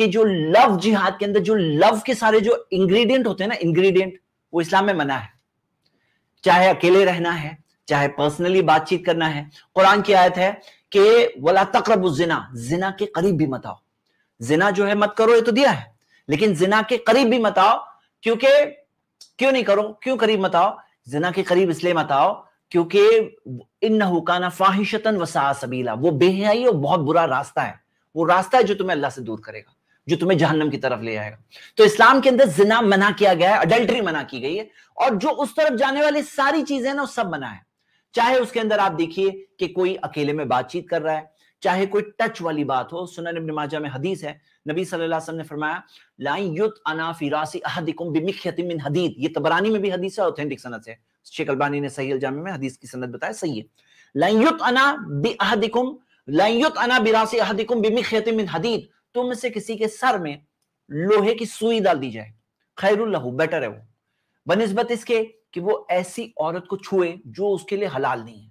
कि जो लव जिहाद के अंदर जो लव के सारे जो इंग्रेडिएंट होते हैं ना इंग्रेडिएंट वो इस्लाम में मना है चाहे अकेले रहना है चाहे पर्सनली बातचीत करना है कुरान की आयत है कि वला तकरब जिना जिना के करीब भी मत आओ जिना जो है मत करो ये तो दिया है लेकिन जिना के करीब भी मत आओ क्योंकि क्यों नहीं करो क्यों करीब मत आओ जिना के करीब इसलिए मत आओ क्योंकि इन हुकाना फाहिशतन वसा सबीला वो बेहयाई और बहुत बुरा रास्ता है वो रास्ता है जो तुम्हें अल्लाह से दूर करेगा जो तुम्हें जहन्नम की तरफ ले जाएगा तो इस्लाम के अंदर जिना मना किया गया है अडल्ट्री मना की गई है और जो उस तरफ जाने वाली सारी चीजें ना वो सब मना है चाहे उसके अंदर आप देखिए कि कोई अकेले में बातचीत कर रहा है चाहे कोई टच वाली बात हो सुनन इब्न माजा में हदीस है नबी सल्लल्लाहु अलैहि वसल्लम ने फरमाया लाइन युत अना फिरासी अहदिकुम बिमिखयतिन मिन हदीद ये तबरानी में भी हदीस है ऑथेंटिक सनद से शेख अलबानी ने सही अलजामे में हदीस की सनद बताया सही है लाइन युत अना बिअहदिकुम लाइन युत अना बिरासी अहदिकुम बिमिखयतिन मिन हदीद तुम से किसी के सर में लोहे की सुई डाल दी जाए खैरुल्लाहू बेटर है वो बनस्बत इसके कि वो ऐसी औरत को छुए जो उसके लिए हलाल नहीं है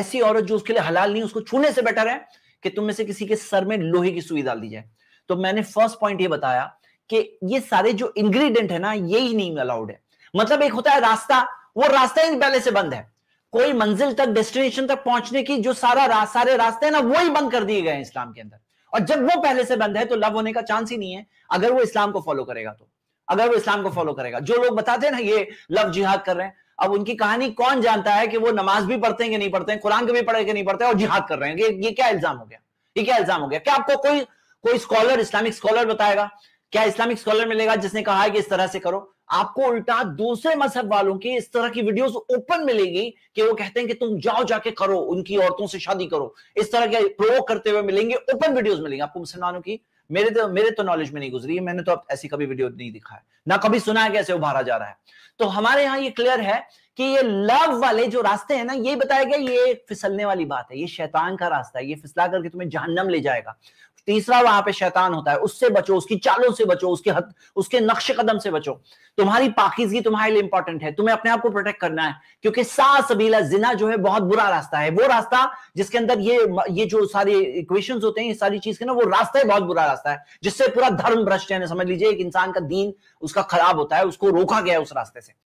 ऐसी औरत जो उसके लिए हलाल नहीं उसको छूने से बेटर है कि तुम में से किसी के सर में लोहे की सुई डाल दी जाए तो मैंने फर्स्ट पॉइंट ये बताया कि ये सारे जो इंग्रेडिएंट है ना यही नहीं अलाउड है मतलब एक होता है रास्ता वो रास्ता ही पहले से बंद है कोई मंजिल तक डेस्टिनेशन तक पहुंचने की जो सारा रा, सारे रास्ते हैं ना वो ही बंद कर दिए गए हैं इस्लाम के अंदर और जब वो पहले से बंद है तो लव होने का चांस ही नहीं है अगर वो इस्लाम को फॉलो करेगा तो अगर वो इस्लाम को फॉलो करेगा जो लोग बताते हैं ना ये लव जिहाद कर रहे हैं अब उनकी कहानी कौन जानता है कि वो नमाज भी पढ़ते हैं कि नहीं पढ़ते हैं कुरान के भी पढ़े कि नहीं पढ़ते और जिहाद कर रहे हैं ये क्या इल्जाम हो गया ये क्या इल्जाम हो गया क्या आपको कोई कोई स्कॉलर इस्लामिक स्कॉलर बताएगा क्या इस्लामिक स्कॉलर मिलेगा जिसने कहा है कि इस तरह से करो आपको उल्टा दूसरे मजहब वालों की इस तरह की वीडियोस ओपन मिलेगी कि वो कहते हैं कि तुम जाओ जाके करो उनकी औरतों से शादी करो इस तरह के प्रोवोक करते हुए मिलेंगे ओपन वीडियोस मिलेंगे आपको मुसलमानों की मेरे तो मेरे तो नॉलेज में नहीं गुजरी है मैंने तो अब ऐसी कभी वीडियो नहीं दिखा है ना कभी सुना है कैसे उभारा जा रहा है तो हमारे यहाँ ये क्लियर है कि ये लव वाले जो रास्ते हैं ना ये बताया गया ये फिसलने वाली बात है ये शैतान का रास्ता है ये फिसला करके तुम्हें जहन्नम ले जाएगा तीसरा वहां पे शैतान होता है उससे बचो उसकी चालों से बचो उसके हद उसके नक्श कदम से बचो तुम्हारी पाकिजगी तुम्हारे लिए इंपॉर्टेंट है तुम्हें अपने आप को प्रोटेक्ट करना है क्योंकि सा सबीला जिना जो है बहुत बुरा रास्ता है वो रास्ता जिसके अंदर ये ये जो सारे इक्वेशन होते हैं ये सारी चीज के ना वो रास्ता ही बहुत बुरा रास्ता है जिससे पूरा धर्म भ्रष्ट है समझ लीजिए एक इंसान का दीन उसका खराब होता है उसको रोका गया उस रास्ते से